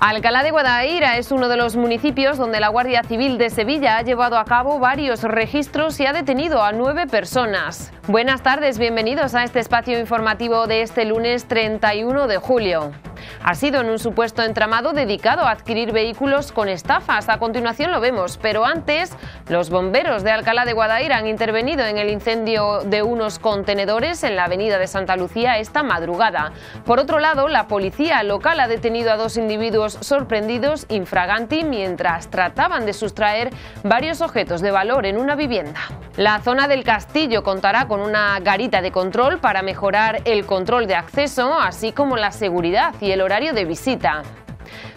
Alcalá de Guadaira es uno de los municipios donde la Guardia Civil de Sevilla ha llevado a cabo varios registros y ha detenido a nueve personas. Buenas tardes, bienvenidos a este espacio informativo de este lunes 31 de julio ha sido en un supuesto entramado dedicado a adquirir vehículos con estafas. A continuación lo vemos, pero antes los bomberos de Alcalá de Guadaira han intervenido en el incendio de unos contenedores en la avenida de Santa Lucía esta madrugada. Por otro lado, la policía local ha detenido a dos individuos sorprendidos infraganti mientras trataban de sustraer varios objetos de valor en una vivienda. La zona del castillo contará con una garita de control para mejorar el control de acceso, así como la seguridad y el horario de visita.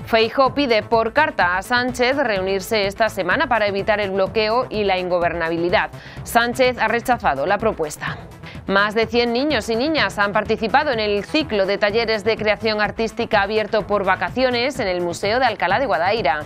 Feijóo pide por carta a Sánchez reunirse esta semana para evitar el bloqueo y la ingobernabilidad. Sánchez ha rechazado la propuesta. Más de 100 niños y niñas han participado en el ciclo de talleres de creación artística abierto por vacaciones en el Museo de Alcalá de Guadaira.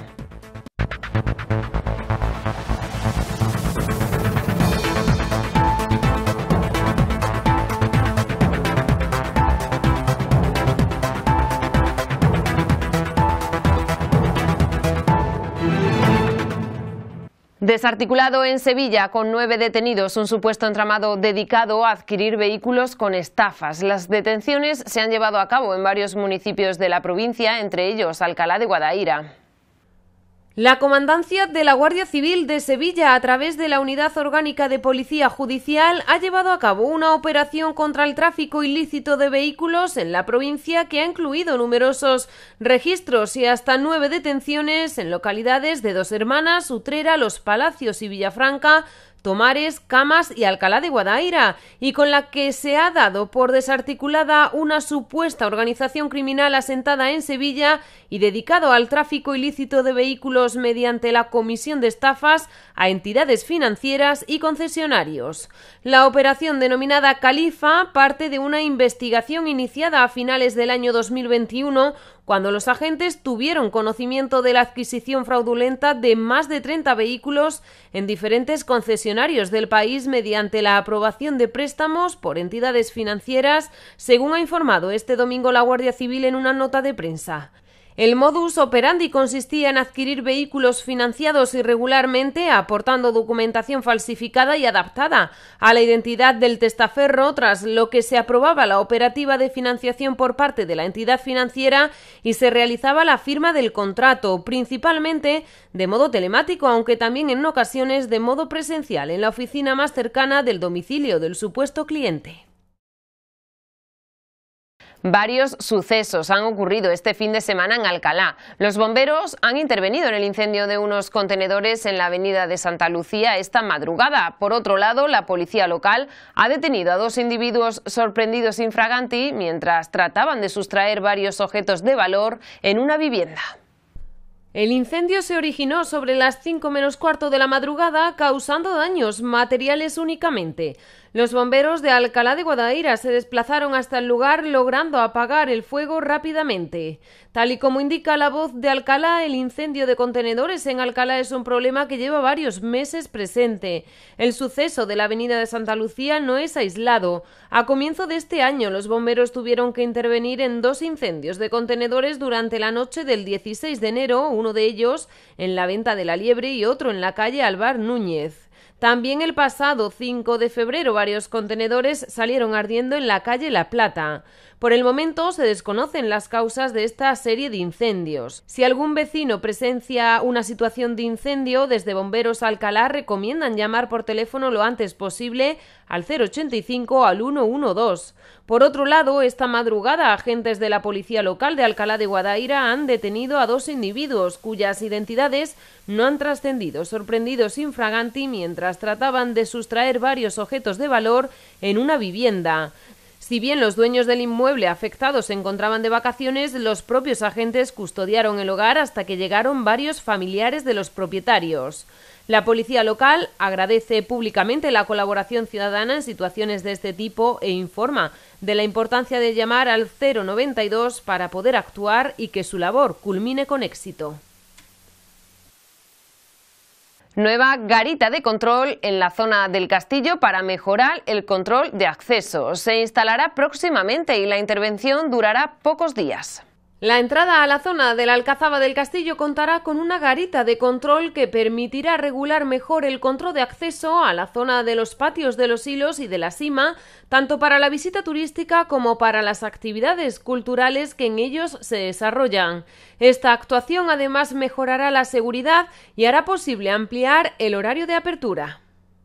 Desarticulado en Sevilla con nueve detenidos, un supuesto entramado dedicado a adquirir vehículos con estafas. Las detenciones se han llevado a cabo en varios municipios de la provincia, entre ellos Alcalá de Guadaira. La Comandancia de la Guardia Civil de Sevilla, a través de la Unidad Orgánica de Policía Judicial, ha llevado a cabo una operación contra el tráfico ilícito de vehículos en la provincia que ha incluido numerosos registros y hasta nueve detenciones en localidades de Dos Hermanas, Utrera, Los Palacios y Villafranca, Tomares, Camas y Alcalá de Guadaira, y con la que se ha dado por desarticulada una supuesta organización criminal asentada en Sevilla y dedicado al tráfico ilícito de vehículos mediante la comisión de estafas a entidades financieras y concesionarios. La operación denominada Califa parte de una investigación iniciada a finales del año 2021 cuando los agentes tuvieron conocimiento de la adquisición fraudulenta de más de 30 vehículos en diferentes concesionarios del país mediante la aprobación de préstamos por entidades financieras, según ha informado este domingo la Guardia Civil en una nota de prensa. El modus operandi consistía en adquirir vehículos financiados irregularmente, aportando documentación falsificada y adaptada a la identidad del testaferro, tras lo que se aprobaba la operativa de financiación por parte de la entidad financiera y se realizaba la firma del contrato, principalmente de modo telemático, aunque también en ocasiones de modo presencial en la oficina más cercana del domicilio del supuesto cliente. Varios sucesos han ocurrido este fin de semana en Alcalá. Los bomberos han intervenido en el incendio de unos contenedores en la avenida de Santa Lucía esta madrugada. Por otro lado, la policía local ha detenido a dos individuos sorprendidos infraganti mientras trataban de sustraer varios objetos de valor en una vivienda. El incendio se originó sobre las 5 menos cuarto de la madrugada, causando daños materiales únicamente. Los bomberos de Alcalá de Guadaira se desplazaron hasta el lugar logrando apagar el fuego rápidamente. Tal y como indica la voz de Alcalá, el incendio de contenedores en Alcalá es un problema que lleva varios meses presente. El suceso de la avenida de Santa Lucía no es aislado. A comienzo de este año los bomberos tuvieron que intervenir en dos incendios de contenedores durante la noche del 16 de enero, uno de ellos en la venta de la liebre y otro en la calle Alvar Núñez. También el pasado 5 de febrero varios contenedores salieron ardiendo en la calle La Plata. Por el momento se desconocen las causas de esta serie de incendios. Si algún vecino presencia una situación de incendio, desde Bomberos Alcalá recomiendan llamar por teléfono lo antes posible al 085 al 112. Por otro lado, esta madrugada agentes de la policía local de Alcalá de Guadaira han detenido a dos individuos cuyas identidades no han trascendido, sorprendidos infraganti mientras trataban de sustraer varios objetos de valor en una vivienda. Si bien los dueños del inmueble afectados se encontraban de vacaciones, los propios agentes custodiaron el hogar hasta que llegaron varios familiares de los propietarios. La policía local agradece públicamente la colaboración ciudadana en situaciones de este tipo e informa de la importancia de llamar al 092 para poder actuar y que su labor culmine con éxito. Nueva garita de control en la zona del castillo para mejorar el control de acceso. Se instalará próximamente y la intervención durará pocos días. La entrada a la zona de la Alcazaba del Castillo contará con una garita de control que permitirá regular mejor el control de acceso a la zona de los patios de los hilos y de la cima, tanto para la visita turística como para las actividades culturales que en ellos se desarrollan. Esta actuación además mejorará la seguridad y hará posible ampliar el horario de apertura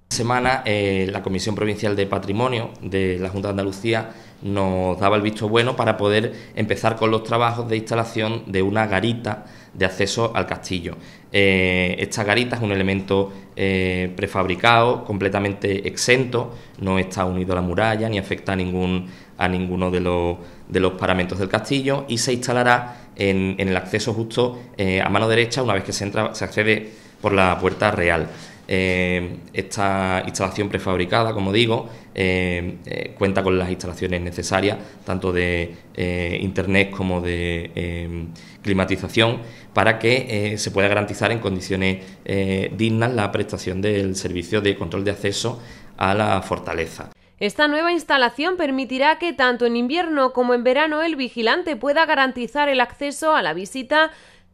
semana eh, la Comisión Provincial de Patrimonio de la Junta de Andalucía nos daba el visto bueno para poder empezar con los trabajos de instalación de una garita de acceso al castillo. Eh, esta garita es un elemento eh, prefabricado, completamente exento, no está unido a la muralla ni afecta a, ningún, a ninguno de los, paramentos del castillo y se instalará en, en el acceso justo a mano derecha una vez que se, entra, se accede por la puerta real. Eh, esta instalación prefabricada, como digo, eh, eh, cuenta con las instalaciones necesarias, tanto de internet como de climatización, para que se pueda garantizar en condiciones dignas la prestación del servicio de control de acceso a la fortaleza. Esta nueva instalación permitirá que tanto en invierno como en verano el vigilante pueda garantizar el acceso a la visita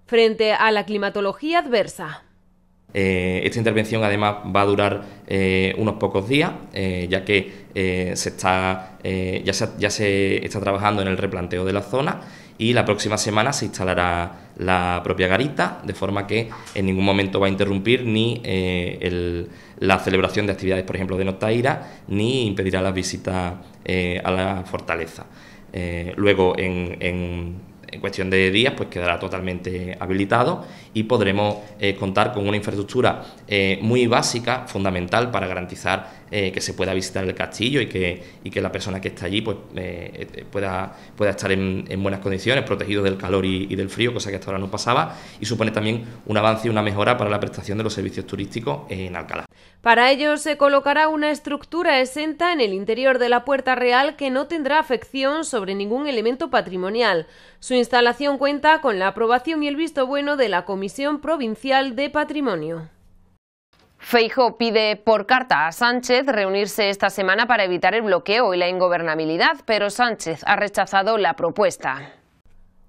frente a la climatología adversa. Eh, esta intervención además va a durar eh, unos pocos días, eh, ya que se está, ya se, ya, se, está trabajando en el replanteo de la zona y la próxima semana se instalará la propia garita, de forma que en ningún momento va a interrumpir ni la celebración de actividades, por ejemplo, de Notaira, ni impedirá las visitas a la fortaleza. luego, en en cuestión de días, pues quedará totalmente habilitado y podremos eh, contar con una infraestructura eh, muy básica, fundamental para garantizar eh, que se pueda visitar el castillo y que, la persona que está allí pues, eh, eh, pueda, estar en, buenas condiciones, protegido del calor y, y, del frío, cosa que hasta ahora no pasaba, y supone también un avance y una mejora para la prestación de los servicios turísticos en Alcalá. Para ello se colocará una estructura exenta en el interior de la Puerta Real que no tendrá afección sobre ningún elemento patrimonial. Su instalación cuenta con la aprobación y el visto bueno de la Comisión Provincial de Patrimonio. Feijo pide por carta a Sánchez reunirse esta semana para evitar el bloqueo y la ingobernabilidad, pero Sánchez ha rechazado la propuesta.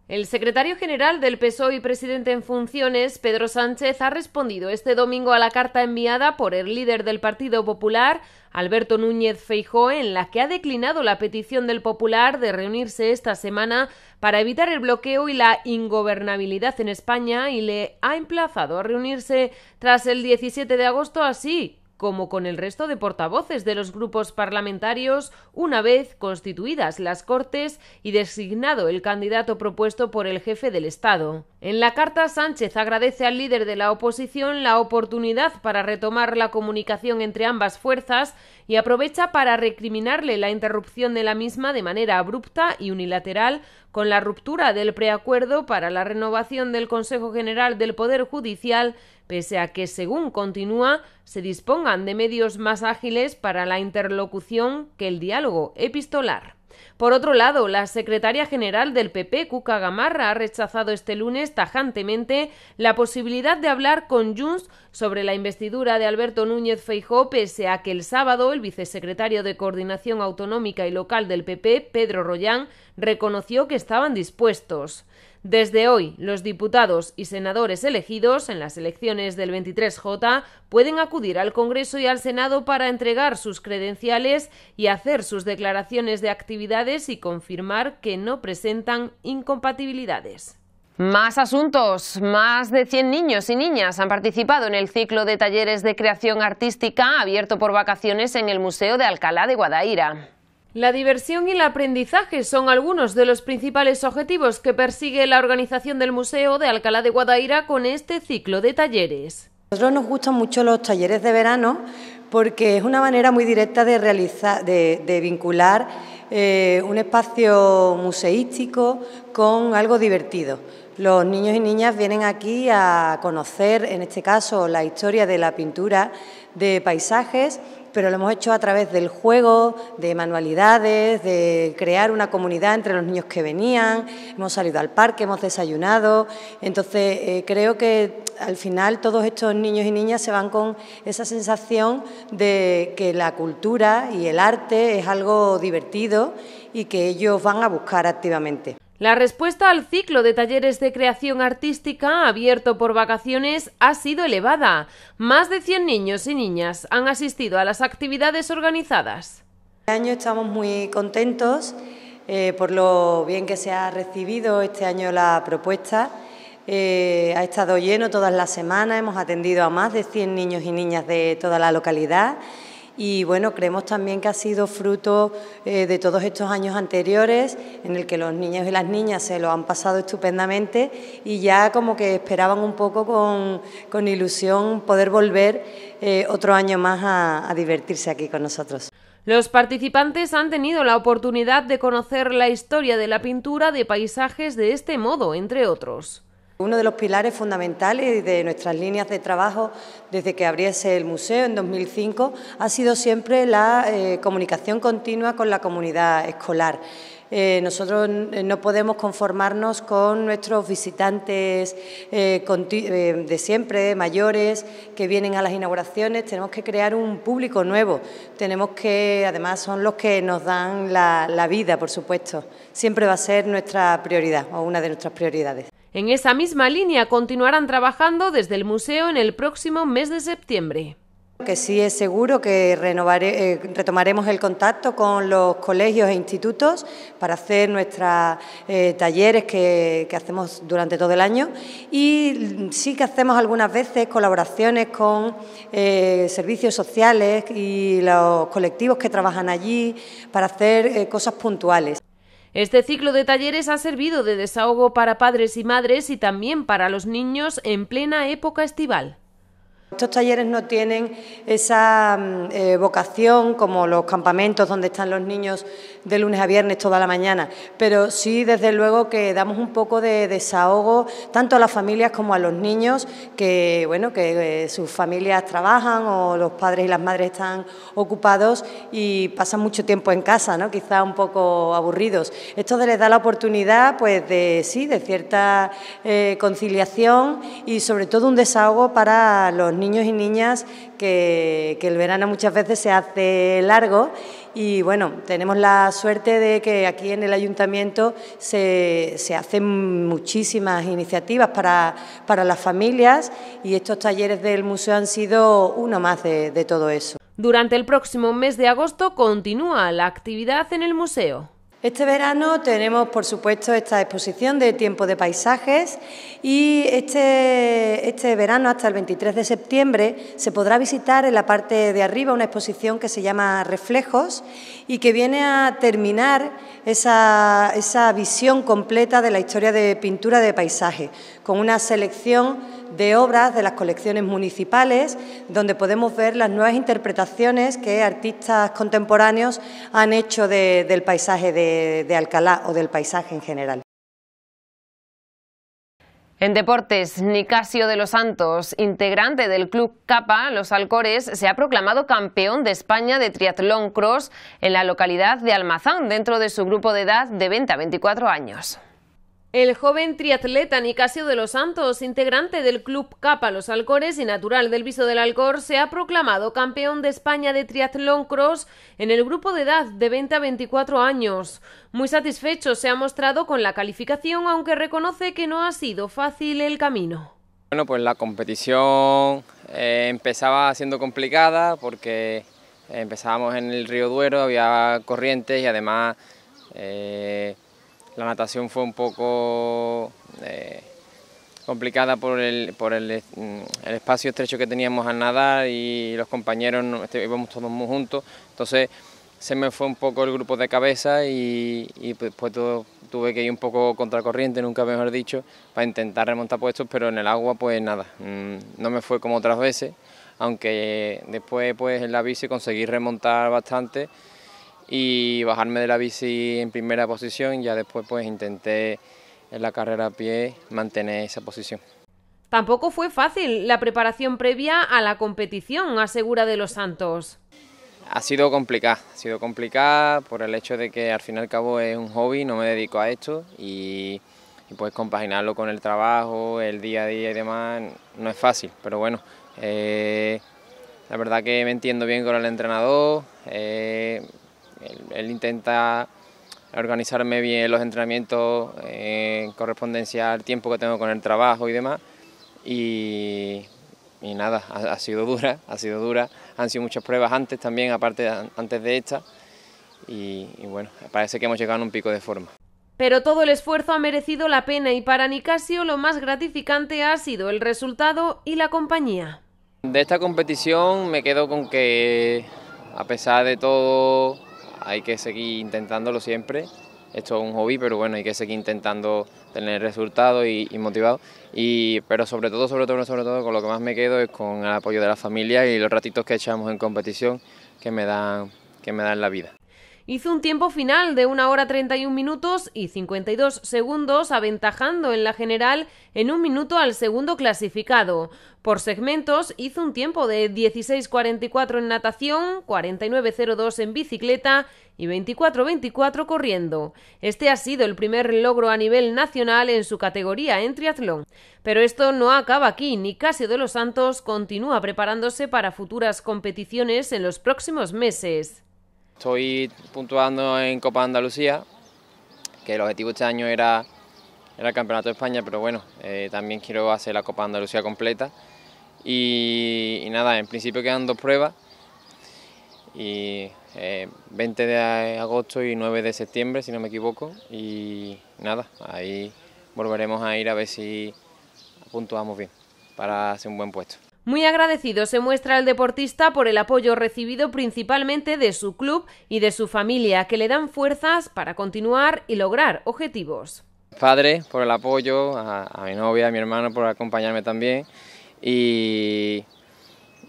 El secretario general del PSOE y presidente en funciones, Pedro Sánchez, ha respondido este domingo a la carta enviada por el líder del Partido Popular, Alberto Núñez Feijóo, en la que ha declinado la petición del Popular de reunirse esta semana para evitar el bloqueo y la ingobernabilidad en España y le ha emplazado a reunirse tras el 17 de agosto así como con el resto de portavoces de los grupos parlamentarios, una vez constituidas las Cortes y designado el candidato propuesto por el jefe del Estado. En la carta, Sánchez agradece al líder de la oposición la oportunidad para retomar la comunicación entre ambas fuerzas y aprovecha para recriminarle la interrupción de la misma de manera abrupta y unilateral con la ruptura del preacuerdo para la renovación del Consejo General del Poder Judicial pese a que, según continúa, se dispongan de medios más ágiles para la interlocución que el diálogo epistolar. Por otro lado, la secretaria general del PP, Cuca Gamarra, ha rechazado este lunes tajantemente la posibilidad de hablar con Junts sobre la investidura de Alberto Núñez Feijó, pese a que el sábado el vicesecretario de Coordinación Autonómica y Local del PP, Pedro Rollán, reconoció que estaban dispuestos. Desde hoy, los diputados y senadores elegidos en las elecciones del 23J pueden acudir al Congreso y al Senado para entregar sus credenciales y hacer sus declaraciones de actividades y confirmar que no presentan incompatibilidades. Más asuntos. Más de 100 niños y niñas han participado en el ciclo de talleres de creación artística abierto por vacaciones en el Museo de Alcalá de Guadaira. La diversión y el aprendizaje son algunos de los principales objetivos que persigue la organización del Museo de Alcalá de Guadaira con este ciclo de talleres. A nosotros nos gustan mucho los talleres de verano porque es una manera muy directa de, realizar, de, vincular eh, un espacio museístico con algo divertido. Los niños y niñas vienen aquí a conocer, en este caso, la historia de la pintura de paisajes pero lo hemos hecho a través del juego, de manualidades, de crear una comunidad entre los niños que venían, hemos salido al parque, hemos desayunado, entonces eh, creo que al final todos estos niños y niñas se van con esa sensación de que la cultura y el arte es algo divertido y que ellos van a buscar activamente. La respuesta al ciclo de talleres de creación artística abierto por vacaciones ha sido elevada. Más de 100 niños y niñas han asistido a las actividades organizadas. Este año estamos muy contentos eh, por lo bien que se ha recibido este año la propuesta. Eh, ha estado lleno todas las semanas, hemos atendido a más de 100 niños y niñas de toda la localidad y bueno, creemos también que ha sido fruto eh, de todos estos años anteriores en el que los niños y las niñas se lo han pasado estupendamente y ya como que esperaban un poco con, ilusión poder volver eh, otro año más a divertirse aquí con nosotros. Los participantes han tenido la oportunidad de conocer la historia de la pintura de paisajes de este modo, entre otros. Uno de los pilares fundamentales de nuestras líneas de trabajo desde que abriese el museo en 2005 ha sido siempre la eh, comunicación continua con la comunidad escolar. Eh, nosotros no podemos conformarnos con nuestros visitantes eh, de siempre, mayores, que vienen a las inauguraciones. Tenemos que crear un público nuevo. Tenemos que, además, son los que nos dan la vida, por supuesto. Siempre va a ser nuestra prioridad o una de nuestras prioridades. En esa misma línea continuarán trabajando desde el museo en el próximo mes de septiembre. Que sí es seguro que eh, retomaremos el contacto con los colegios e institutos para hacer nuestros eh, talleres que, hacemos durante todo el año y sí que hacemos algunas veces colaboraciones con eh, servicios sociales y los colectivos que trabajan allí para hacer cosas puntuales. Este ciclo de talleres ha servido de desahogo para padres y madres y también para los niños en plena época estival. Estos talleres no tienen esa mm, eh, vocación como los campamentos donde están los niños de lunes a viernes toda la mañana, pero sí desde luego que damos un poco de desahogo tanto a las familias como a los niños que bueno que eh, sus familias trabajan o los padres y las madres están ocupados y pasan mucho tiempo en casa, ¿no? Quizá un poco aburridos. Esto les da la oportunidad pues de sí, de cierta eh, conciliación y sobre todo un desahogo para los niños niños y niñas que, el verano muchas veces se hace largo y bueno, tenemos la suerte de que aquí en el ayuntamiento se, hacen muchísimas iniciativas para, las familias y estos talleres del museo han sido uno más de todo eso. Durante el próximo mes de agosto continúa la actividad en el museo. Este verano tenemos, por supuesto, esta exposición de Tiempo de Paisajes y este, este, verano, hasta el 23 de septiembre, se podrá visitar en la parte de arriba una exposición que se llama Reflejos y que viene a terminar esa, esa visión completa de la historia de pintura de paisaje, con una selección de obras de las colecciones municipales, donde podemos ver las nuevas interpretaciones que artistas contemporáneos han hecho del paisaje de, de Alcalá o del paisaje en general. En deportes, Nicasio de los Santos, integrante del club Capa, Los Alcores, se ha proclamado campeón de España de triatlón cross en la localidad de Almazán, dentro de su grupo de edad de 20 a 24 años. El joven triatleta Nicasio de los Santos, integrante del Club Capa Los Alcores y natural del Viso del Alcor, se ha proclamado campeón de España de triatlón cross en el grupo de edad de 20 a 24 años. Muy satisfecho se ha mostrado con la calificación, aunque reconoce que no ha sido fácil el camino. Bueno, pues la competición eh, empezaba siendo complicada porque eh, empezábamos en el río Duero, había corrientes y además... Eh, la natación fue un poco eh, complicada por, el, por mm, el, espacio estrecho que teníamos al nadar y los compañeros este, íbamos todos muy juntos. Entonces se me fue un poco el grupo de cabeza y, y pues, pues tuve que ir un poco contra corriente, nunca mejor dicho, para intentar remontar puestos, pero en el agua pues nada, mm, no me fue como otras veces, aunque después pues en la bici conseguí remontar bastante y bajarme de la bici en primera posición y ya después pues intenté en la carrera a pie mantener esa posición. Tampoco fue fácil la preparación previa a la competición, asegura de los Santos. Ha sido complicada, ha sido complicada por el hecho de que al fin y al cabo es un hobby, no me dedico a esto y, pues compaginarlo con el trabajo, el día a día y demás no es fácil, pero bueno, eh, la verdad que me entiendo bien con el entrenador, eh, él, intenta organizarme bien los entrenamientos eh, en correspondencia al tiempo que tengo con el trabajo y demás. Y, nada, ha, sido dura, ha sido dura. Han sido muchas pruebas antes también, aparte antes de esta. Y, y bueno, parece que hemos llegado a un pico de forma. Pero todo el esfuerzo ha merecido la pena y para Nicasio lo más gratificante ha sido el resultado y la compañía. De esta competición me quedo con que a pesar de todo hay que seguir intentándolo siempre. Esto es un hobby, pero bueno, hay que seguir intentando tener resultados y, y motivados. Y, pero sobre todo, sobre todo, sobre todo, con lo que más me quedo es con el apoyo de la familia y los ratitos que echamos en competición que me dan, que me dan la vida hizo un tiempo final de 1 hora 31 minutos y 52 segundos, aventajando en la general en un minuto al segundo clasificado. Por segmentos hizo un tiempo de 16.44 en natación, 49.02 en bicicleta y 24.24 corriendo. Este ha sido el primer logro a nivel nacional en su categoría en triatlón. Pero esto no acaba aquí, ni Casio de los Santos continúa preparándose para futuras competiciones en los próximos meses. Estoy puntuando en Copa Andalucía, que el objetivo este año era, el Campeonato de España, pero bueno, eh, también quiero hacer la Copa Andalucía completa. Y, nada, en principio quedan dos pruebas, 20 eh, de agosto y 9 de septiembre, si no me equivoco, y nada, ahí volveremos a ir a ver si puntuamos bien para hacer un buen puesto. Muy agradecido se muestra el deportista por el apoyo recibido principalmente de su club y de su familia, que le dan fuerzas para continuar y lograr objetivos. Padre, por el apoyo, a, mi novia, a mi hermano por acompañarme también y,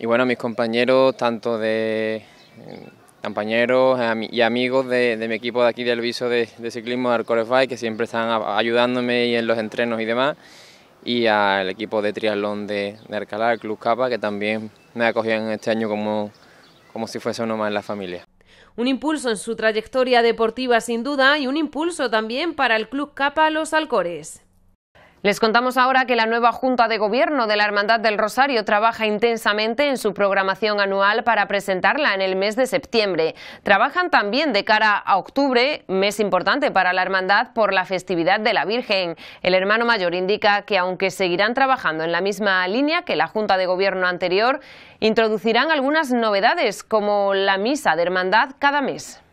bueno, a mis compañeros, tanto de mm, compañeros y amigos de, mi equipo de aquí del viso de, ciclismo de Alcorefai, que siempre están ayudándome y en los entrenos y demás y al equipo de triatlón de, de Alcalá, el Club Capa, que también me acogían este año como, como si fuese uno más en la familia. Un impulso en su trayectoria deportiva sin duda y un impulso también para el Club Capa Los Alcores. Les contamos ahora que la nueva Junta de Gobierno de la Hermandad del Rosario trabaja intensamente en su programación anual para presentarla en el mes de septiembre. Trabajan también de cara a octubre, mes importante para la Hermandad por la festividad de la Virgen. El hermano mayor indica que aunque seguirán trabajando en la misma línea que la Junta de Gobierno anterior, introducirán algunas novedades como la misa de hermandad cada mes.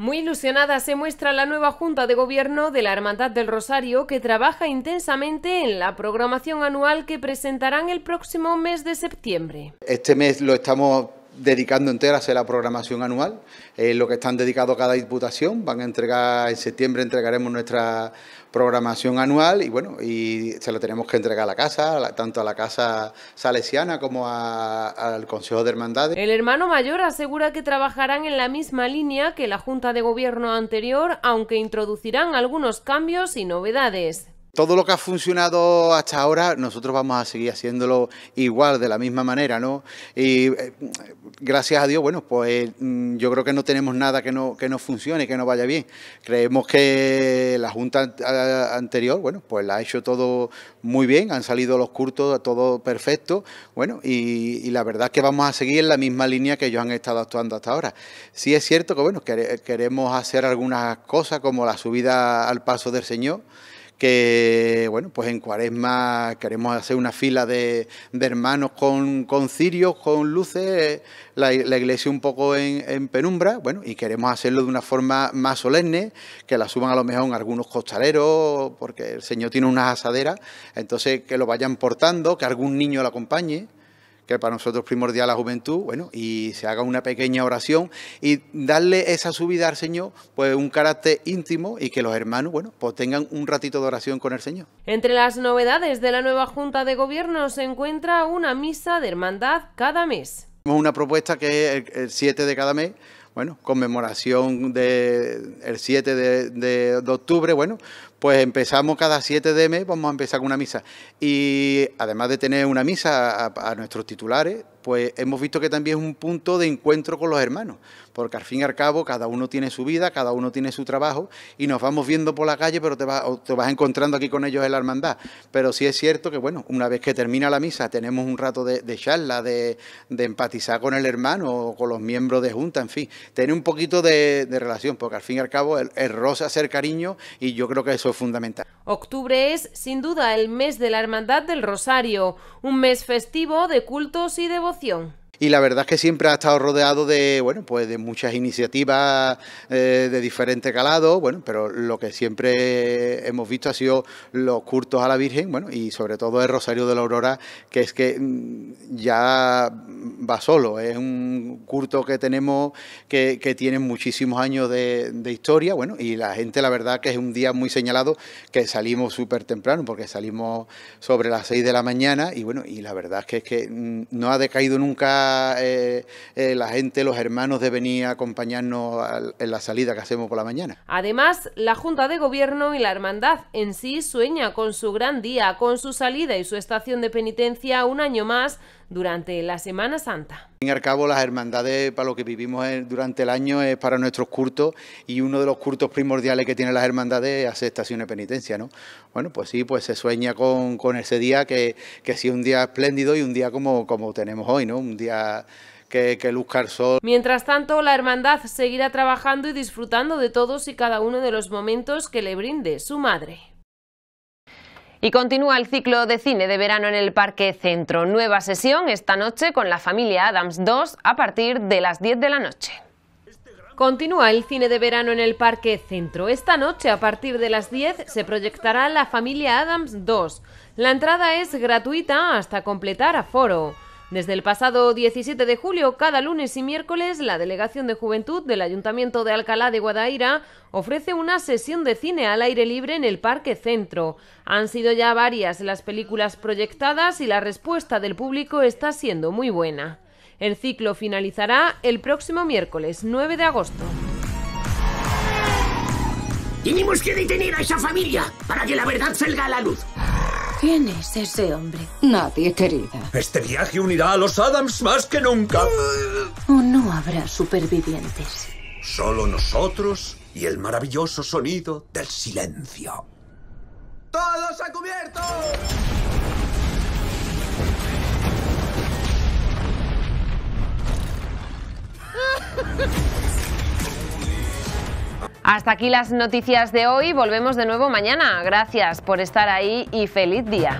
Muy ilusionada se muestra la nueva Junta de Gobierno de la Hermandad del Rosario, que trabaja intensamente en la programación anual que presentarán el próximo mes de septiembre. Este mes lo estamos dedicando entera a la programación anual, eh, lo que están dedicado cada diputación. Van a entregar, en septiembre entregaremos nuestra programación anual y bueno, y se lo tenemos que entregar a la casa, tanto a la casa salesiana como al Consejo de Hermandades. El hermano mayor asegura que trabajarán en la misma línea que la Junta de Gobierno anterior, aunque introducirán algunos cambios y novedades. Todo lo que ha funcionado hasta ahora, nosotros vamos a seguir haciéndolo igual, de la misma manera, ¿no? Y eh, gracias a Dios, bueno, pues mm, yo creo que no tenemos nada que no, que funcione, que no vaya bien. Creemos que la Junta anterior, bueno, pues la ha hecho todo muy bien, han salido los curtos, todo perfecto, bueno, y, y la verdad es que vamos a seguir en la misma línea que ellos han estado actuando hasta ahora. Sí es cierto que, bueno, queremos hacer algunas cosas como la subida al paso del Señor, que bueno, pues en Cuaresma queremos hacer una fila de, hermanos con, cirios, con luces, la, iglesia un poco en, penumbra, bueno, y queremos hacerlo de una forma más solemne, que la suban a lo mejor algunos costaleros, porque el Señor tiene unas asaderas, entonces que lo vayan portando, que algún niño lo acompañe que para nosotros es primordial la juventud, bueno, y se haga una pequeña oración y darle esa subida al Señor, pues un carácter íntimo y que los hermanos, bueno, pues tengan un ratito de oración con el Señor. Entre las novedades de la nueva Junta de Gobierno se encuentra una misa de hermandad cada mes. Una propuesta que es el 7 de cada mes, bueno, conmemoración del el 7 de, octubre, bueno, pues empezamos cada 7 de mes, vamos a empezar con una misa. Y además de tener una misa a nuestros titulares, pues hemos visto que también es un punto de encuentro con los hermanos, porque al fin y al cabo cada uno tiene su vida, cada uno tiene su trabajo y nos vamos viendo por la calle, pero te, vas, te vas encontrando aquí con ellos en la hermandad. Pero sí es cierto que, bueno, una vez que termina la misa tenemos un rato de, charla, de, empatizar con el hermano o con los miembros de junta, en fin, tener un poquito de, relación, porque al fin y al cabo el, rosa hacer cariño y yo creo que eso es fundamental. Octubre es, sin duda, el mes de la Hermandad del Rosario, un mes festivo de cultos y de emoción y la verdad es que siempre ha estado rodeado de bueno pues de muchas iniciativas eh, de diferente calado bueno pero lo que siempre hemos visto ha sido los curtos a la Virgen bueno y sobre todo el Rosario de la Aurora que es que mm, ya va solo es un curto que tenemos que, que tiene muchísimos años de, historia bueno y la gente la verdad que es un día muy señalado que salimos súper temprano porque salimos sobre las 6 de la mañana y bueno y la verdad que, es que mm, no ha decaído nunca eh, eh, la gente, los hermanos de venir a acompañarnos en la salida que hacemos por la mañana. Además, la Junta de Gobierno y la Hermandad en sí sueña con su gran día, con su salida y su estación de penitencia un año más durante la Semana Santa. En fin al cabo, las hermandades para lo que vivimos durante el año es para nuestros cultos y uno de los cultos primordiales que tienen las hermandades es hacer de penitencia, ¿no? Bueno, pues sí, pues se sueña con, ese día que, que sí, un día espléndido y un día como, como tenemos hoy, ¿no? Un día que, que, luzca el sol. Mientras tanto, la hermandad seguirá trabajando y disfrutando de todos y cada uno de los momentos que le brinde su madre. Y continúa el ciclo de cine de verano en el Parque Centro. Nueva sesión esta noche con la familia Adams 2 a partir de las 10 de la noche. Continúa el cine de verano en el Parque Centro. Esta noche, a partir de las 10, se proyectará La familia Adams 2. La entrada es gratuita hasta completar aforo. Desde el pasado 17 de julio, cada lunes y miércoles, la Delegación de Juventud del Ayuntamiento de Alcalá de Guadaira ofrece una sesión de cine al aire libre en el Parque Centro. Han sido ya varias las películas proyectadas y la respuesta del público está siendo muy buena. El ciclo finalizará el próximo miércoles 9 de agosto. Tenemos que detener a esa familia para que la verdad salga a la luz. ¿Quién es ese hombre? Nadie, querida. Este viaje unirá a los Adams más que nunca. No habrá supervivientes. Solo nosotros y el maravilloso sonido del silencio. ¡Todos a cubierto! Hasta aquí las noticias de hoy. Volvemos de nuevo mañana. Gracias por estar ahí y feliz día.